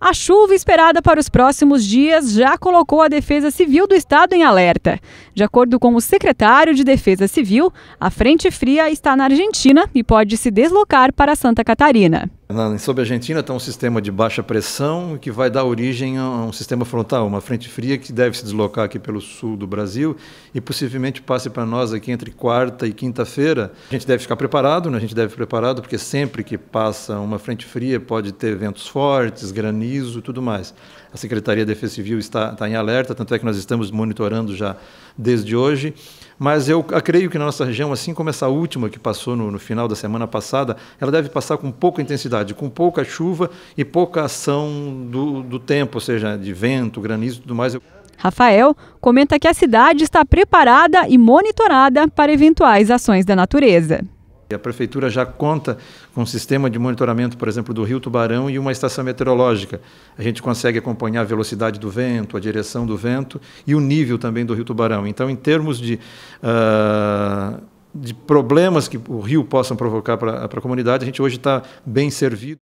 A chuva esperada para os próximos dias já colocou a Defesa Civil do Estado em alerta. De acordo com o secretário de Defesa Civil, a Frente Fria está na Argentina e pode se deslocar para Santa Catarina. Na, sobre a Argentina está um sistema de baixa pressão que vai dar origem a um sistema frontal, uma frente fria que deve se deslocar aqui pelo sul do Brasil e possivelmente passe para nós aqui entre quarta e quinta-feira. A gente deve ficar preparado, né? a gente deve ficar preparado porque sempre que passa uma frente fria pode ter ventos fortes, granizo, e tudo mais. A Secretaria da Defesa Civil está, está em alerta, tanto é que nós estamos monitorando já desde hoje. Mas eu creio que na nossa região, assim como essa última que passou no, no final da semana passada, ela deve passar com pouca intensidade, com pouca chuva e pouca ação do, do tempo, ou seja, de vento, granizo e tudo mais. Rafael comenta que a cidade está preparada e monitorada para eventuais ações da natureza. A prefeitura já conta com um sistema de monitoramento, por exemplo, do rio Tubarão e uma estação meteorológica. A gente consegue acompanhar a velocidade do vento, a direção do vento e o nível também do rio Tubarão. Então, em termos de, uh, de problemas que o rio possa provocar para a comunidade, a gente hoje está bem servido.